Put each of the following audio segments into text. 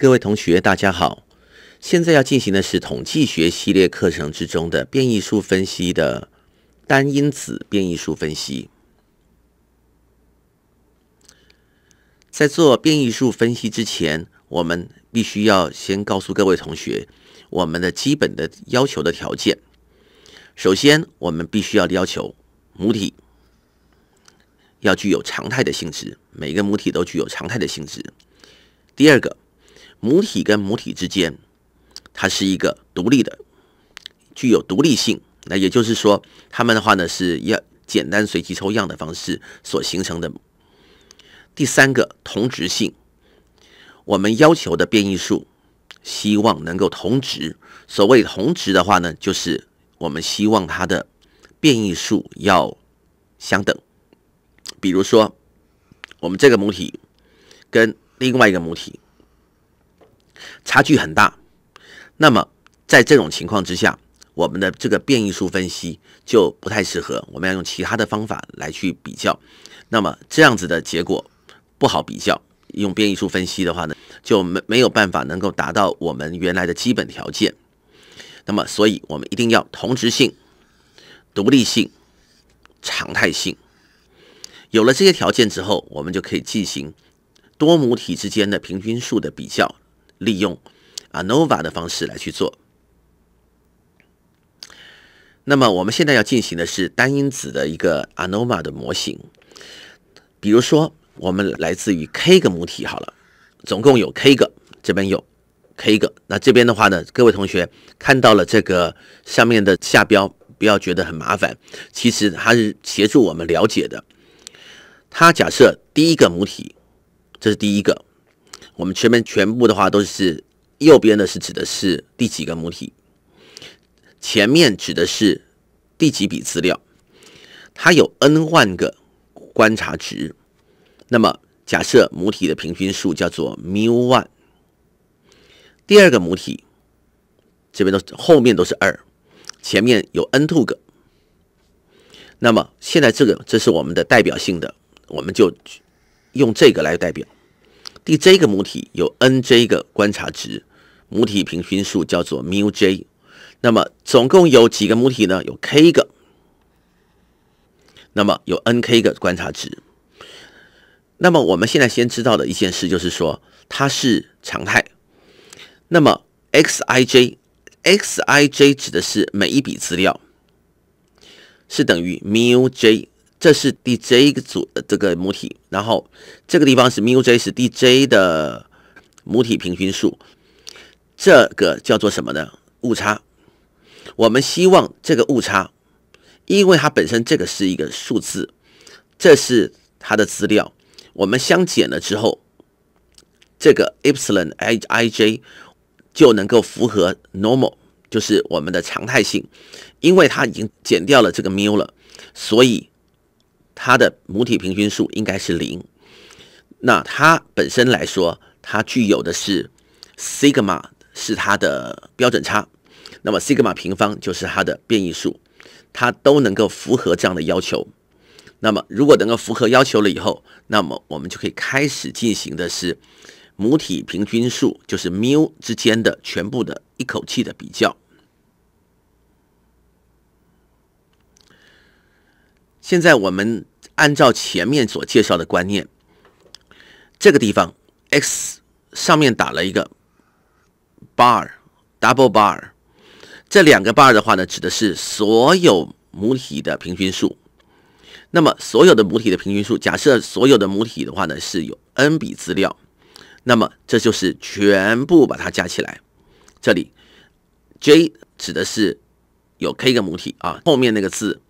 各位同学，大家好！现在要进行的是统计学系列课程之中的变异数分析的单因子变异数分析。在做变异数分析之前，我们必须要先告诉各位同学我们的基本的要求的条件。首先，我们必须要要求母体要具有常态的性质，每个母体都具有常态的性质。第二个。母体跟母体之间，它是一个独立的，具有独立性。那也就是说，他们的话呢是要简单随机抽样的方式所形成的。第三个同质性，我们要求的变异数希望能够同质。所谓同质的话呢，就是我们希望它的变异数要相等。比如说，我们这个母体跟另外一个母体。差距很大，那么在这种情况之下，我们的这个变异数分析就不太适合，我们要用其他的方法来去比较，那么这样子的结果不好比较，用变异数分析的话呢，就没没有办法能够达到我们原来的基本条件，那么所以我们一定要同质性、独立性、常态性，有了这些条件之后，我们就可以进行多母体之间的平均数的比较。利用 a NOVA 的方式来去做。那么我们现在要进行的是单因子的一个 ANOVA 的模型。比如说，我们来自于 k 个母体，好了，总共有 k 个，这边有 k 个。那这边的话呢，各位同学看到了这个上面的下标，不要觉得很麻烦，其实它是协助我们了解的。它假设第一个母体，这是第一个。我们前面全部的话都是右边的，是指的是第几个母体，前面指的是第几笔资料，它有 n 万个观察值。那么假设母体的平均数叫做缪 one，第二个母体这边都后面都是二，前面有 n two 个。那么现在这个这是我们的代表性的，我们就用这个来代表。第 j 个母体有 nj 个观察值，母体平均数叫做 mu j。那么总共有几个母体呢？有 k 个。那么有 nk 个观察值。那么我们现在先知道的一件事就是说它是常态。那么 xij，xij 指的是每一笔资料是等于 mu j。这是 Dj 组的这个母体，然后这个地方是 muj 是 Dj 的母体平均数，这个叫做什么呢？误差。我们希望这个误差，因为它本身这个是一个数字，这是它的资料，我们相减了之后，这个 epsilon iij 就能够符合 normal，就是我们的常态性，因为它已经减掉了这个 mu 了，所以。它的母体平均数应该是零，那它本身来说，它具有的是西格玛是它的标准差，那么西格玛平方就是它的变异数，它都能够符合这样的要求。那么如果能够符合要求了以后，那么我们就可以开始进行的是母体平均数就是缪之间的全部的一口气的比较。现在我们。按照前面所介绍的观念，这个地方 x 上面打了一个 bar double bar，这两个 bar 的话呢，指的是所有母体的平均数。那么所有的母体的平均数，假设所有的母体的话呢是有 n 笔资料，那么这就是全部把它加起来。这里 j 指的是有 k 个母体啊，后面那个字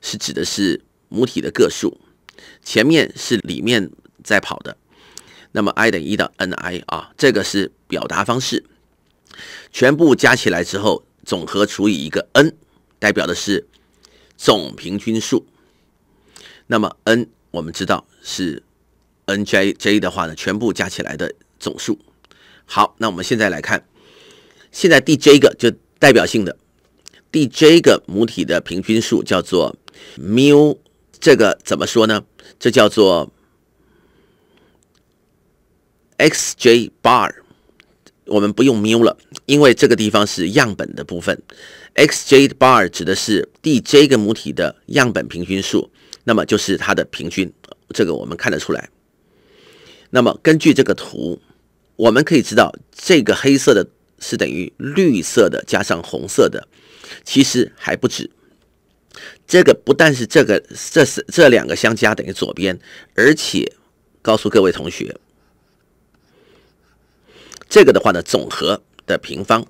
是指的是。母体的个数，前面是里面在跑的，那么 i 等于一的 n i 啊，这个是表达方式，全部加起来之后，总和除以一个 n，代表的是总平均数。那么 n 我们知道是 n j j 的话呢，全部加起来的总数。好，那我们现在来看，现在第 j 个就代表性的第 j 个母体的平均数叫做缪。这个怎么说呢？这叫做 xj bar，我们不用 mu 了，因为这个地方是样本的部分。xj bar 指的是 dj 个母体的样本平均数，那么就是它的平均，这个我们看得出来。那么根据这个图，我们可以知道，这个黑色的是等于绿色的加上红色的，其实还不止。这个不但是这个，这是这两个相加等于左边，而且告诉各位同学，这个的话呢，总和的平方，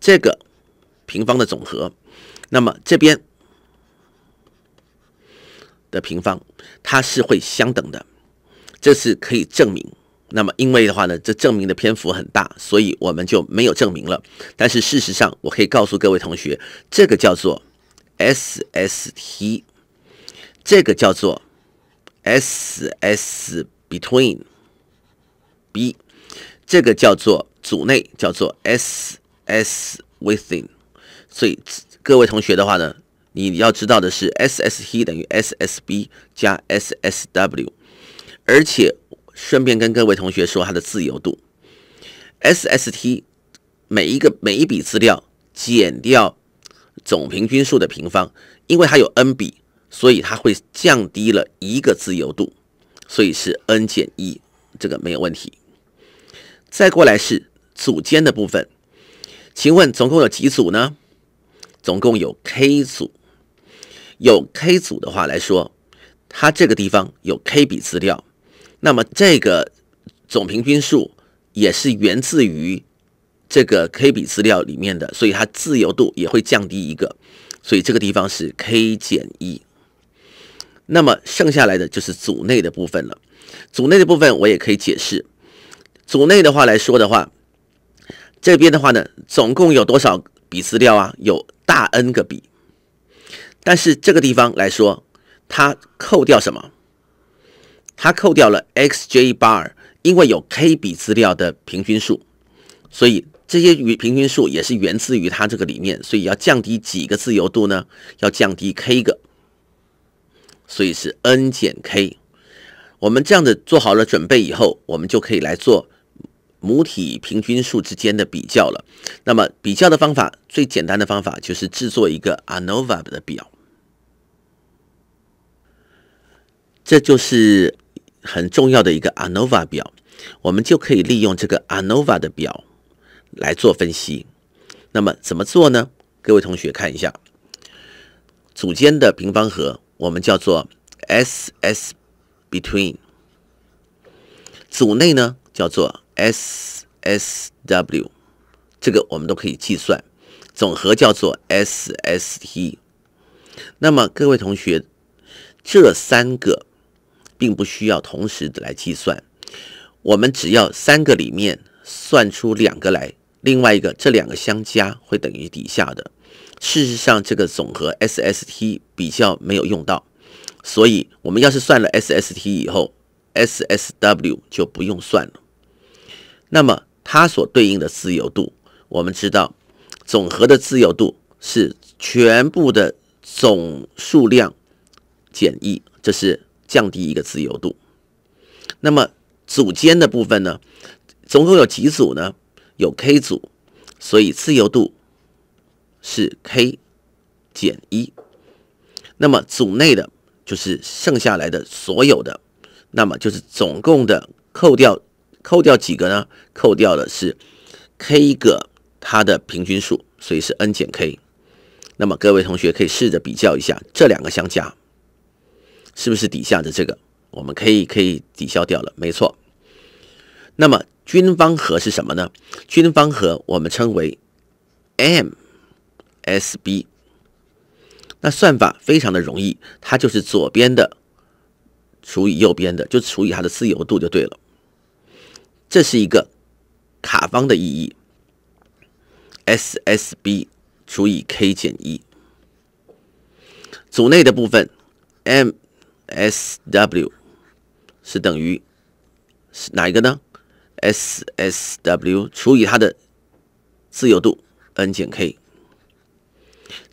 这个平方的总和，那么这边的平方，它是会相等的，这是可以证明。那么因为的话呢，这证明的篇幅很大，所以我们就没有证明了。但是事实上，我可以告诉各位同学，这个叫做。SST 这个叫做 SS between B，这个叫做组内，叫做 SS within。所以各位同学的话呢，你要知道的是 SST 等于 SSB 加 SSW。而且顺便跟各位同学说，它的自由度 SST 每一个每一笔资料减掉。总平均数的平方，因为它有 n 比，所以它会降低了一个自由度，所以是 n 减一，这个没有问题。再过来是组间的部分，请问总共有几组呢？总共有 k 组，有 k 组的话来说，它这个地方有 k 笔资料，那么这个总平均数也是源自于。这个 k 比资料里面的，所以它自由度也会降低一个，所以这个地方是 k 减一。那么剩下来的就是组内的部分了，组内的部分我也可以解释。组内的话来说的话，这边的话呢，总共有多少笔资料啊？有大 n 个笔，但是这个地方来说，它扣掉什么？它扣掉了 xj bar，因为有 k 笔资料的平均数，所以。这些与平均数也是源自于它这个里面，所以要降低几个自由度呢？要降低 k 个，所以是 n 减 k。我们这样子做好了准备以后，我们就可以来做母体平均数之间的比较了。那么比较的方法，最简单的方法就是制作一个 ANOVA 的表。这就是很重要的一个 ANOVA 表，我们就可以利用这个 ANOVA 的表。来做分析，那么怎么做呢？各位同学看一下，组间的平方和我们叫做 S S between，组内呢叫做 S S W，这个我们都可以计算，总和叫做 S S T。那么各位同学，这三个并不需要同时来计算，我们只要三个里面算出两个来。另外一个，这两个相加会等于底下的。事实上，这个总和 SST 比较没有用到，所以我们要是算了 SST 以后，SSW 就不用算了。那么它所对应的自由度，我们知道总和的自由度是全部的总数量减一，这是降低一个自由度。那么组间的部分呢？总共有几组呢？有 k 组，所以自由度是 k 减一。那么组内的就是剩下来的所有的，那么就是总共的扣掉扣掉几个呢？扣掉的是 k 个它的平均数，所以是 n 减 k。那么各位同学可以试着比较一下，这两个相加是不是底下的这个？我们可以可以抵消掉了，没错。那么。均方和是什么呢？均方和我们称为 M S B，那算法非常的容易，它就是左边的除以右边的，就除以它的自由度就对了。这是一个卡方的意义，S S B 除以 k 减一。组内的部分 M S W 是等于是哪一个呢？S S W 除以它的自由度 n 减 k，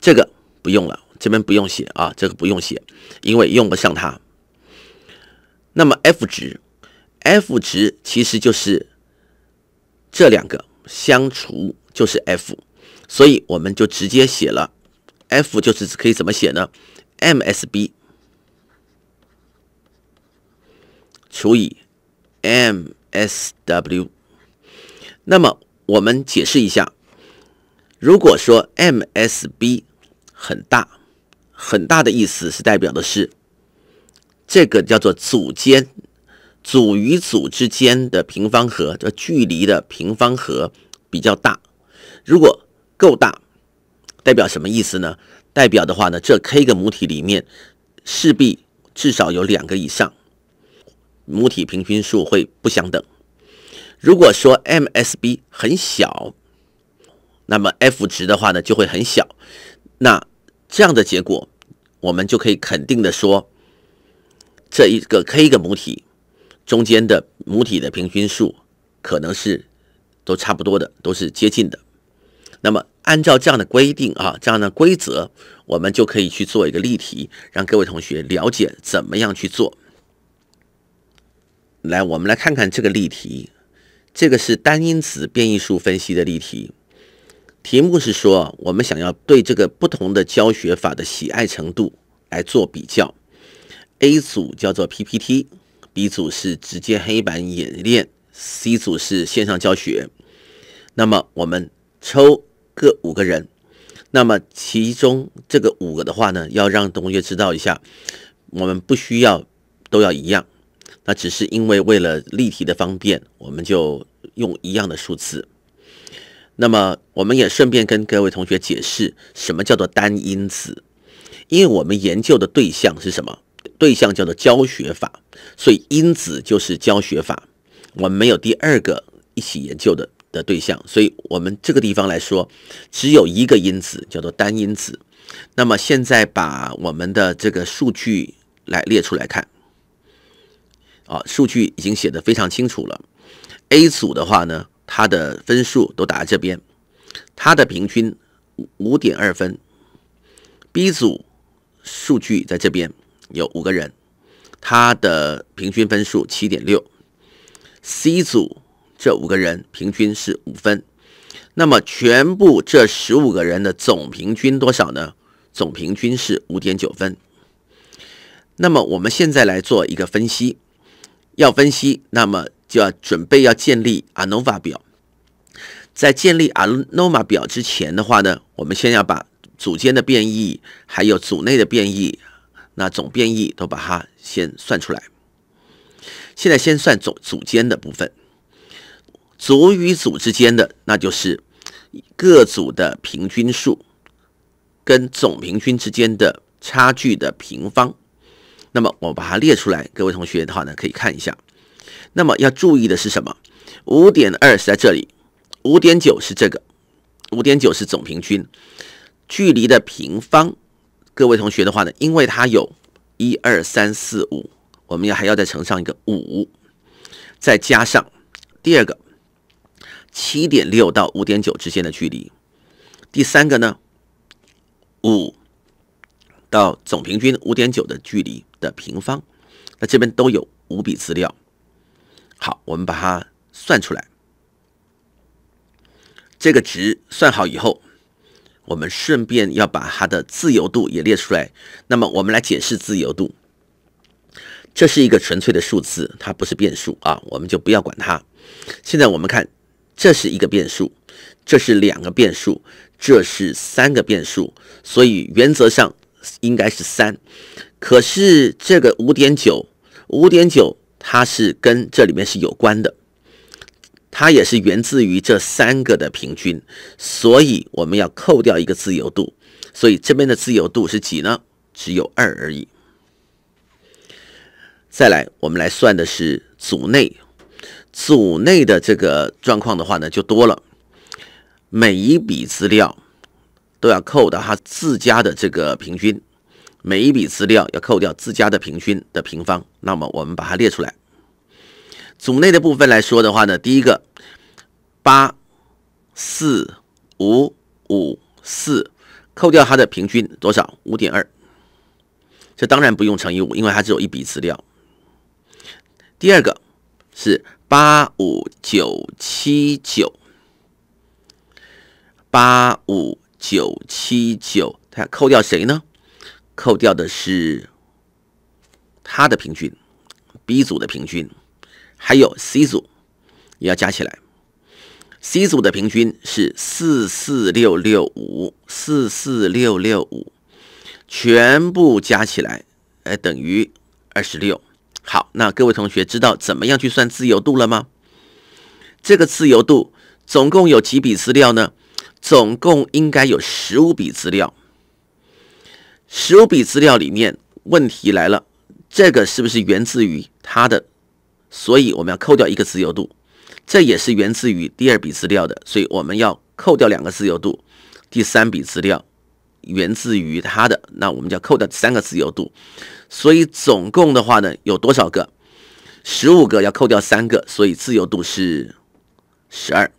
这个不用了，这边不用写啊，这个不用写，因为用不上它。那么 F 值，F 值其实就是这两个相除，就是 F，所以我们就直接写了 F 就是可以怎么写呢？M S B 除以 M。S W，那么我们解释一下，如果说 M S B 很大，很大的意思是代表的是，这个叫做组间组与组之间的平方和，这距离的平方和比较大。如果够大，代表什么意思呢？代表的话呢，这 K 个母体里面势必至少有两个以上。母体平均数会不相等。如果说 MSB 很小，那么 F 值的话呢就会很小。那这样的结果，我们就可以肯定的说，这一个 K 个母体中间的母体的平均数可能是都差不多的，都是接近的。那么按照这样的规定啊，这样的规则，我们就可以去做一个例题，让各位同学了解怎么样去做。来，我们来看看这个例题。这个是单因子变异数分析的例题。题目是说，我们想要对这个不同的教学法的喜爱程度来做比较。A 组叫做 PPT，B 组是直接黑板演练，C 组是线上教学。那么我们抽各五个人。那么其中这个五个的话呢，要让同学知道一下，我们不需要都要一样。那只是因为为了例题的方便，我们就用一样的数字。那么，我们也顺便跟各位同学解释什么叫做单因子，因为我们研究的对象是什么？对象叫做教学法，所以因子就是教学法。我们没有第二个一起研究的的对象，所以我们这个地方来说只有一个因子叫做单因子。那么，现在把我们的这个数据来列出来看。啊，数据已经写得非常清楚了。A 组的话呢，它的分数都打在这边，它的平均五点二分。B 组数据在这边有五个人，他的平均分数七点六。C 组这五个人平均是五分，那么全部这十五个人的总平均多少呢？总平均是五点九分。那么我们现在来做一个分析。要分析，那么就要准备要建立 ANOVA 表。在建立 ANOVA 表之前的话呢，我们先要把组间的变异还有组内的变异，那总变异都把它先算出来。现在先算总组间的部分，组与组之间的，那就是各组的平均数跟总平均之间的差距的平方。那么我把它列出来，各位同学的话呢可以看一下。那么要注意的是什么？五点二是在这里，五点九是这个，五点九是总平均距离的平方。各位同学的话呢，因为它有一二三四五，我们要还要再乘上一个五，再加上第二个七点六到五点九之间的距离，第三个呢五到总平均五点九的距离。的平方，那这边都有五笔资料。好，我们把它算出来。这个值算好以后，我们顺便要把它的自由度也列出来。那么，我们来解释自由度。这是一个纯粹的数字，它不是变数啊，我们就不要管它。现在我们看，这是一个变数，这是两个变数，这是三个变数，所以原则上应该是三。可是这个五点九，五点九，它是跟这里面是有关的，它也是源自于这三个的平均，所以我们要扣掉一个自由度，所以这边的自由度是几呢？只有二而已。再来，我们来算的是组内，组内的这个状况的话呢，就多了，每一笔资料都要扣到它自家的这个平均。每一笔资料要扣掉自家的平均的平方，那么我们把它列出来。组内的部分来说的话呢，第一个八四五五四，扣掉它的平均多少？五点二。这当然不用乘以五，因为它只有一笔资料。第二个是八五九七九，八五九七九，它要扣掉谁呢？扣掉的是它的平均，B 组的平均，还有 C 组也要加起来。C 组的平均是四四六六五，四四六六五，全部加起来，哎，等于二十六。好，那各位同学知道怎么样去算自由度了吗？这个自由度总共有几笔资料呢？总共应该有十五笔资料。十五笔资料里面，问题来了，这个是不是源自于它的？所以我们要扣掉一个自由度。这也是源自于第二笔资料的，所以我们要扣掉两个自由度。第三笔资料源自于它的，那我们就要扣掉三个自由度。所以总共的话呢，有多少个？十五个要扣掉三个，所以自由度是十二。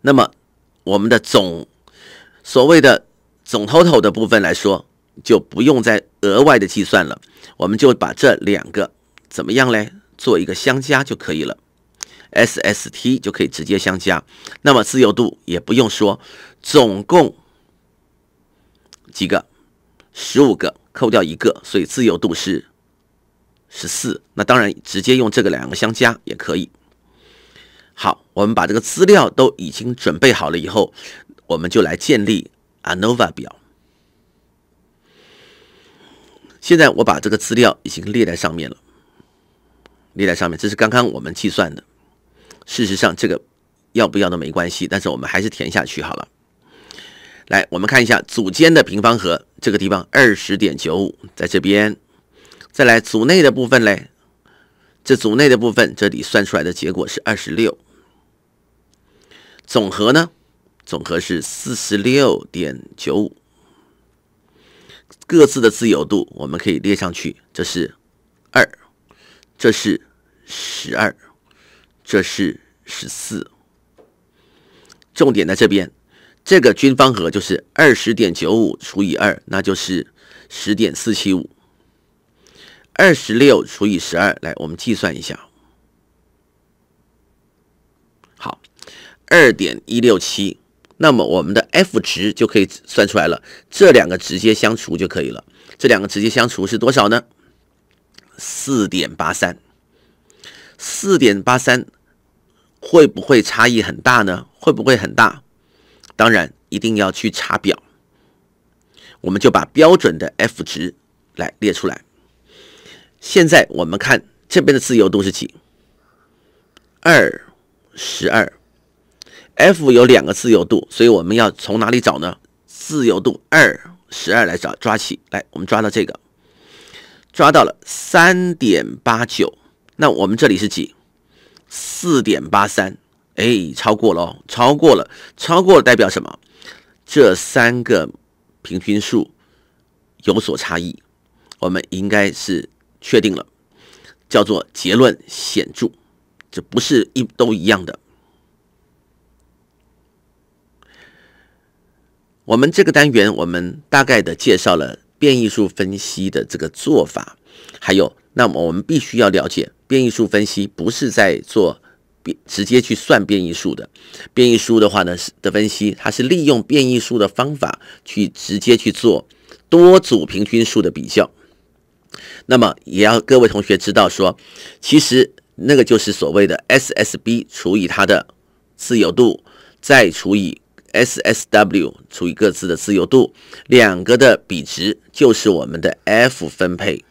那么我们的总所谓的。总 total 的部分来说，就不用再额外的计算了，我们就把这两个怎么样嘞，做一个相加就可以了，SST 就可以直接相加。那么自由度也不用说，总共几个？十五个，扣掉一个，所以自由度是十四。那当然，直接用这个两个相加也可以。好，我们把这个资料都已经准备好了以后，我们就来建立。ANOVA 表，现在我把这个资料已经列在上面了，列在上面，这是刚刚我们计算的。事实上，这个要不要都没关系，但是我们还是填下去好了。来，我们看一下组间的平方和，这个地方二十点九五，在这边。再来组内的部分嘞，这组内的部分这里算出来的结果是二十六，总和呢？总和是四十六点九五，各自的自由度我们可以列上去，这是二，这是十二，这是十四。重点在这边，这个均方和就是二十点九五除以二，那就是十点四七五。二十六除以十二，来我们计算一下，好，二点一六七。那么我们的 F 值就可以算出来了，这两个直接相除就可以了。这两个直接相除是多少呢？四点八三，四点八三会不会差异很大呢？会不会很大？当然一定要去查表。我们就把标准的 F 值来列出来。现在我们看这边的自由度是几？二十二。F 有两个自由度，所以我们要从哪里找呢？自由度二十二来找，抓起来，我们抓到这个，抓到了三点八九，那我们这里是几？四点八三，哎，超过了，超过了，超过了，代表什么？这三个平均数有所差异，我们应该是确定了，叫做结论显著，这不是一都一样的。我们这个单元，我们大概的介绍了变异数分析的这个做法，还有，那么我们必须要了解，变异数分析不是在做变直接去算变异数的，变异数的话呢，是的分析，它是利用变异数的方法去直接去做多组平均数的比较。那么也要各位同学知道说，其实那个就是所谓的 SSB 除以它的自由度，再除以。SSW 除以各自的自由度，两个的比值就是我们的 F 分配。